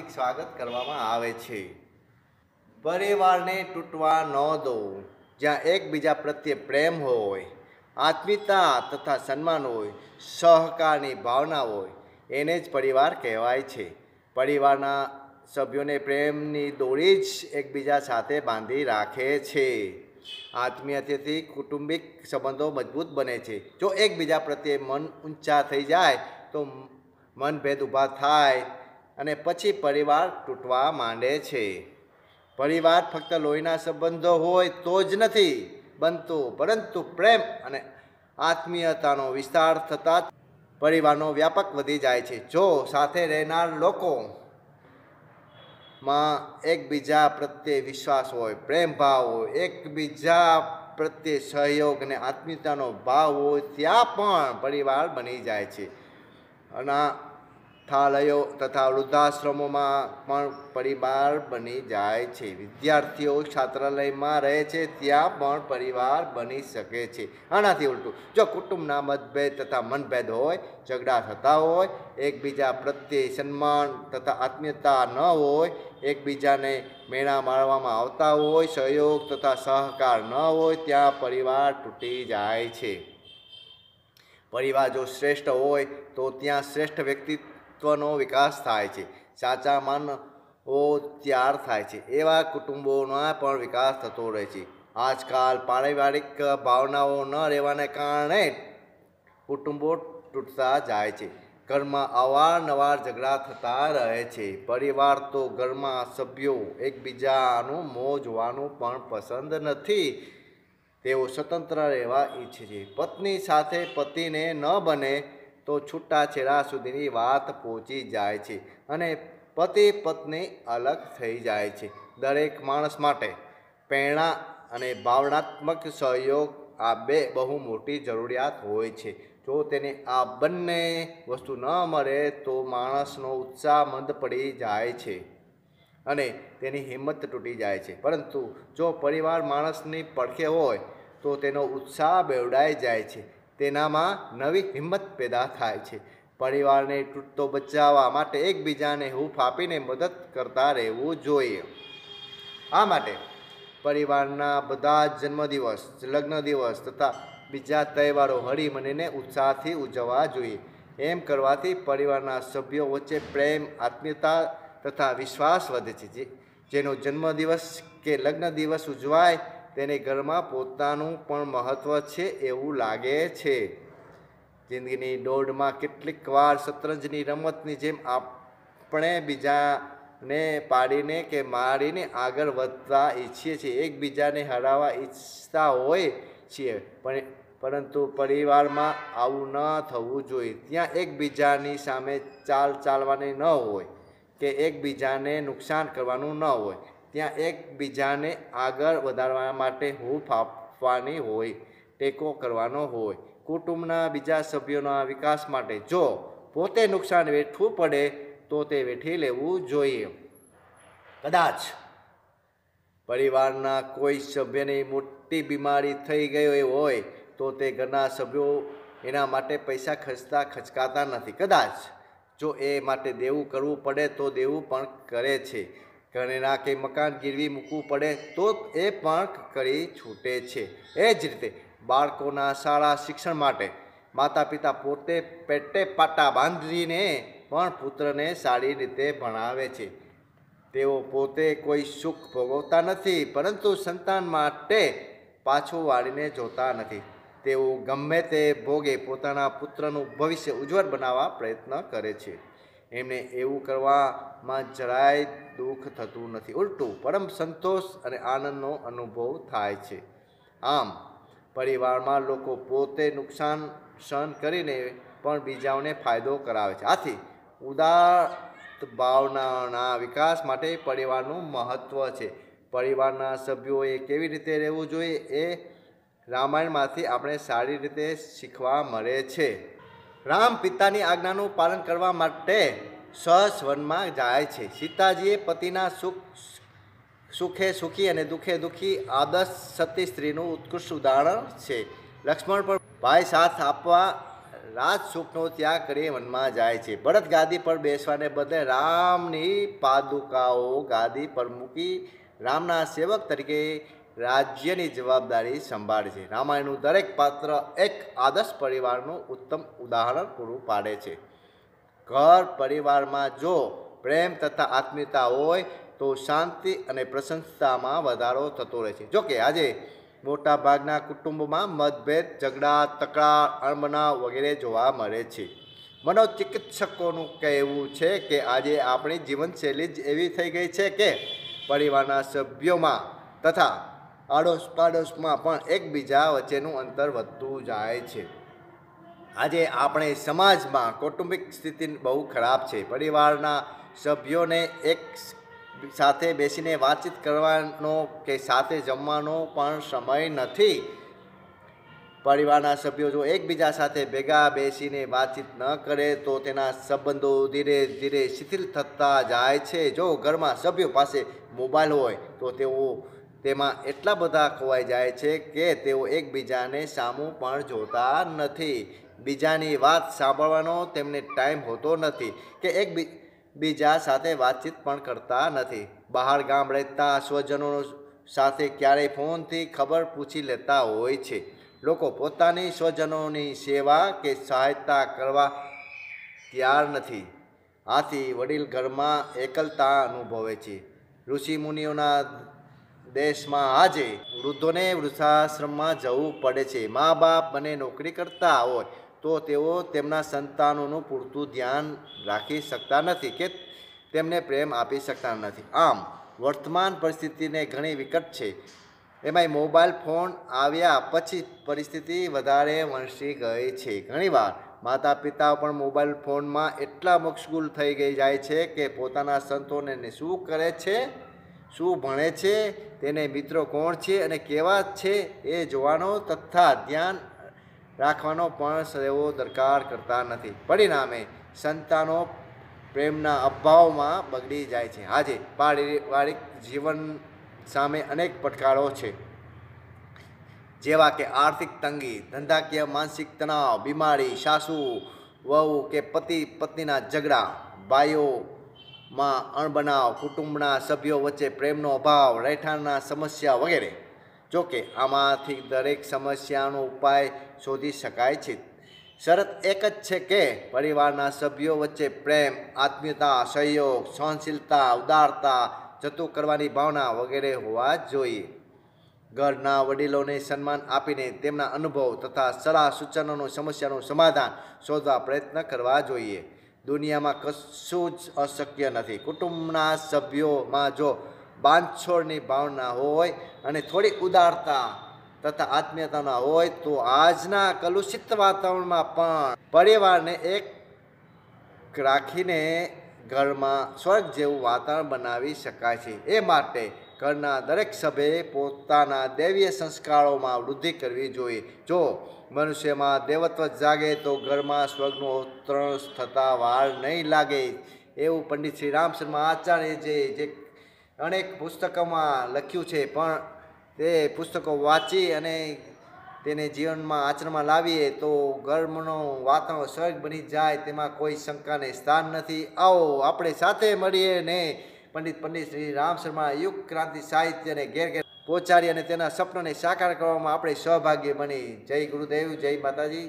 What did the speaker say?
હાર્દિક સ્વાગત કરવામાં આવે છે પરિવારને તૂટવા ન દો જ્યાં એકબીજા પ્રત્યે પ્રેમ હોય આત્મીયતા તથા સન્માન હોય સહકારની ભાવના હોય એને જ પરિવાર કહેવાય છે પરિવારના સભ્યોને પ્રેમની દોરી જ એકબીજા સાથે બાંધી રાખે છે આત્મીયતાથી કુટુંબિક સંબંધો મજબૂત બને છે જો એકબીજા પ્રત્યે મન ઊંચા થઈ જાય તો મનભેદ ઊભા થાય અને પછી પરિવાર તૂટવા માંડે છે પરિવાર ફક્ત લોહીના સંબંધો હોય તો જ નથી બનતો પરંતુ પ્રેમ અને આત્મીયતાનો વિસ્તાર થતાં પરિવારનો વ્યાપક વધી જાય છે જો સાથે રહેનાર લોકો માં એકબીજા પ્રત્યે વિશ્વાસ હોય પ્રેમ ભાવ હોય એકબીજા પ્રત્યે સહયોગ અને આત્મીયતાનો ભાવ હોય ત્યાં પણ પરિવાર બની જાય છે અને અનાથાલયો તથા વૃદ્ધાશ્રમોમાં પણ પરિવાર બની જાય છે વિદ્યાર્થીઓ છાત્રાલયમાં રહે છે ત્યાં પણ પરિવાર બની શકે છે આનાથી ઉલટું જો કુટુંબના મતભેદ તથા મનભેદ હોય ઝઘડા થતા હોય એકબીજા પ્રત્યે સન્માન તથા આત્મીયતા ન હોય એકબીજાને મેળા મારવામાં આવતા હોય સહયોગ તથા સહકાર ન હોય ત્યાં પરિવાર તૂટી જાય છે પરિવાર જો શ્રેષ્ઠ હોય તો ત્યાં શ્રેષ્ઠ વ્યક્તિ વ્યક્તિત્વનો વિકાસ થાય છે સાચા મન ઓ ત્યાર થાય છે એવા કુટુંબોના પણ વિકાસ થતો રહે છે આજકાલ પારિવારિક ભાવનાઓ ન રહેવાને કારણે કુટુંબો તૂટતા જાય છે ઘરમાં અવારનવાર ઝઘડા થતા રહે છે પરિવાર તો ઘરમાં સભ્યો એકબીજાનું મોં જોવાનું પણ પસંદ નથી તેઓ સ્વતંત્ર રહેવા ઈચ્છે છે પત્ની સાથે પતિને ન બને તો છૂટાછેડા સુધીની વાત પહોંચી જાય છે અને પતિ પત્ની અલગ થઈ જાય છે દરેક માણસ માટે પ્રેરણા અને ભાવનાત્મક સહયોગ આ બે બહુ મોટી જરૂરિયાત હોય છે જો તેને આ બંને વસ્તુ ન મળે તો માણસનો ઉત્સાહ મંદ પડી જાય છે અને તેની હિંમત તૂટી જાય છે પરંતુ જો પરિવાર માણસની પડખે હોય તો તેનો ઉત્સાહ બેવડાઈ જાય છે તેનામાં નવી હિંમત પેદા થાય છે પરિવારને તૂટતો બચાવવા માટે એકબીજાને હૂફ આપીને મદદ કરતા રહેવું જોઈએ આ માટે પરિવારના બધા જ જન્મદિવસ લગ્ન દિવસ તથા બીજા તહેવારો હળીમળીને ઉત્સાહથી ઉજવવા જોઈએ એમ કરવાથી પરિવારના સભ્યો વચ્ચે પ્રેમ આત્મીયતા તથા વિશ્વાસ વધે છે જેનો જન્મદિવસ કે લગ્ન દિવસ ઉજવાય તેને ઘરમાં પોતાનું પણ મહત્ત્વ છે એવું લાગે છે જિંદગીની દોડમાં કેટલીક વાર શતરંજની રમતની જેમ આપણે બીજાને પાડીને કે મારીને આગળ વધતા ઈચ્છીએ છીએ એકબીજાને હરાવવા ઈચ્છતા હોય છીએ પણ પરંતુ પરિવારમાં આવું ન થવું જોઈએ ત્યાં એકબીજાની સામે ચાલ ચાલવાની ન હોય કે એકબીજાને નુકસાન કરવાનું ન હોય ત્યાં એકબીજાને આગળ વધારવા માટે હૂફ આપવાની હોય ટેકો કરવાનો હોય કુટુંબના બીજા સભ્યોના વિકાસ માટે જો પોતે નુકસાન વેઠવું પડે તો તે વેઠી લેવું જોઈએ કદાચ પરિવારના કોઈ સભ્યની મોટી બીમારી થઈ ગઈ હોય તો તે ઘરના સભ્યો એના માટે પૈસા ખર્ચતા ખચકાતા નથી કદાચ જો એ માટે દેવું કરવું પડે તો દેવું પણ કરે છે ઘરેણા કે મકાન ગીરવી મૂકવું પડે તો એ પણ કરી છૂટે છે એ જ રીતે બાળકોના શાળા શિક્ષણ માટે માતા પિતા પોતે પેટે પાટા બાંધીને પણ પુત્રને સારી રીતે ભણાવે છે તેઓ પોતે કોઈ સુખ ભોગવતા નથી પરંતુ સંતાન માટે પાછું વાળીને જોતા નથી તેઓ ગમે તે ભોગે પોતાના પુત્રનું ભવિષ્ય ઉજ્જવળ બનાવવા પ્રયત્ન કરે છે એમને એવું કરવામાં જરાય દુઃખ થતું નથી ઉલટું પરમ સંતોષ અને આનંદનો અનુભવ થાય છે આમ પરિવારમાં લોકો પોતે નુકસાન સહન કરીને પણ બીજાઓને ફાયદો કરાવે છે આથી ઉદાર ભાવનાના વિકાસ માટે પરિવારનું મહત્ત્વ છે પરિવારના સભ્યોએ કેવી રીતે રહેવું જોઈએ એ રામાયણમાંથી આપણે સારી રીતે શીખવા મળે છે રામ પિતાની આજ્ઞાનું પાલન કરવા માટે સહસ્વનમાં જાય છે સીતાજીએ પતિના સુખ સુખે સુખી અને દુઃખે દુઃખી આદર્શ સતી સ્ત્રીનું ઉત્કૃષ્ટ ઉદાહરણ છે લક્ષ્મણ પર ભાઈ સાથ આપવા રાજ સુખનો ત્યાગ કરી વનમાં જાય છે ભરત ગાદી પર બેસવાને બદલે રામની પાદુકાઓ ગાદી પર મૂકી રામના સેવક તરીકે રાજ્યની જવાબદારી સંભાળે છે રામાયણનું દરેક પાત્ર એક આદર્શ પરિવારનું ઉત્તમ ઉદાહરણ પૂરું પાડે છે ઘર પરિવારમાં જો પ્રેમ તથા આત્મીયતા હોય તો શાંતિ અને પ્રશંસામાં વધારો થતો રહે છે જોકે આજે મોટાભાગના કુટુંબમાં મતભેદ ઝઘડા તકરાર અણબનાવ વગેરે જોવા મળે છે મનોચિકિત્સકોનું કહેવું છે કે આજે આપણી જીવનશૈલી જ એવી થઈ ગઈ છે કે પરિવારના સભ્યોમાં તથા આડોશ પાડોશમાં પણ એકબીજા વચ્ચેનું અંતર વધતું જાય છે આજે આપણે સમાજમાં કૌટુંબિક સ્થિતિ બહુ ખરાબ છે પરિવારના સભ્યોને એક સાથે બેસીને વાતચીત કરવાનો કે સાથે જમવાનો પણ સમય નથી પરિવારના સભ્યો જો એકબીજા સાથે ભેગા બેસીને વાતચીત ન કરે તો તેના સંબંધો ધીરે ધીરે શિથિલ થતા જાય છે જો ઘરમાં સભ્યો પાસે મોબાઈલ હોય તો તેઓ તેમાં એટલા બધા ખોવાઈ જાય છે કે તેઓ એકબીજાને સામું પણ જોતા નથી બીજાની વાત સાંભળવાનો તેમને ટાઈમ હોતો નથી કે એક બીજા સાથે વાતચીત પણ કરતા નથી બહાર ગામ રહેતા સ્વજનો સાથે ક્યારેય ફોનથી ખબર પૂછી લેતા હોય છે લોકો પોતાની સ્વજનોની સેવા કે સહાયતા કરવા તૈયાર નથી આથી વડીલ ઘરમાં એકલતા અનુભવે છે ઋષિ મુનિઓના દેશમાં આજે વૃદ્ધોને વૃદ્ધાશ્રમમાં જવું પડે છે મા બાપ બને નોકરી કરતા હોય તો તેઓ તેમના સંતાનોનું પૂરતું ધ્યાન રાખી શકતા નથી કે તેમને પ્રેમ આપી શકતા નથી આમ વર્તમાન પરિસ્થિતિને ઘણી વિકટ છે એમાંય મોબાઈલ ફોન આવ્યા પછી પરિસ્થિતિ વધારે વણસી ગઈ છે ઘણીવાર માતા પિતા પણ મોબાઈલ ફોનમાં એટલા મશગુલ થઈ ગઈ જાય છે કે પોતાના સંતોને શું કરે છે શું ભણે છે તેને મિત્રો કોણ છે અને કેવા છે એ જોવાનો તથા ધ્યાન રાખવાનો પણ તેઓ દરકાર કરતા નથી પરિણામે સંતાનો પ્રેમના અભાવમાં બગડી જાય છે આજે પારિવારિક જીવન સામે અનેક પડકારો છે જેવા કે આર્થિક તંગી ધંધાકીય માનસિક તણાવ બીમારી સાસુ વહુ કે પતિ પત્નીના ઝઘડા ભાઈઓ માં અણબનાવ કુટુંબના સભ્યો વચ્ચે પ્રેમનો અભાવ રહેઠાણના સમસ્યા વગેરે જોકે આમાંથી દરેક સમસ્યાનો ઉપાય શોધી શકાય છે શરત એક જ છે કે પરિવારના સભ્યો વચ્ચે પ્રેમ આત્મીયતા સહયોગ સહનશીલતા ઉદારતા જતું કરવાની ભાવના વગેરે હોવા જોઈએ ઘરના વડીલોને સન્માન આપીને તેમના અનુભવ તથા સલાહ સૂચનોનું સમસ્યાનું સમાધાન શોધવા પ્રયત્ન કરવા જોઈએ દુનિયામાં કશું જ અશક્ય નથી કુટુંબના સભ્યોમાં જો બાંધછોડની ભાવના હોય અને થોડી ઉદારતા તથા આત્મીયતાના હોય તો આજના કલુષિત વાતાવરણમાં પણ પરિવારને એક રાખીને ઘરમાં સ્વર્ગ જેવું વાતાવરણ બનાવી શકાય છે એ માટે ઘરના દરેક સભ્યે પોતાના દૈવીય સંસ્કારોમાં વૃદ્ધિ કરવી જોઈએ જો મનુષ્યમાં દેવત્વ જાગે તો ઘરમાં સ્વર્ગનું અવતરણ થતાં વાર નહીં લાગે એવું પંડિત શ્રી રામ શર્મા આચાર્યજીએ જે અનેક પુસ્તકોમાં લખ્યું છે પણ તે પુસ્તકો વાંચી અને તેને જીવનમાં આચરણમાં લાવીએ તો ગર્મનો વાતાવરણ સ્વર્ગ બની જાય તેમાં કોઈ શંકાને સ્થાન નથી આવો આપણે સાથે મળીએ ને પંડિત પંડિત શ્રી રામ શર્મા યુગ ક્રાંતિ સાહિત્યને ઘેર ઘેર પહોંચાડી અને તેના સપનાને સાકાર કરવામાં આપણે સહભાગી બની જય ગુરુદેવ જય માતાજી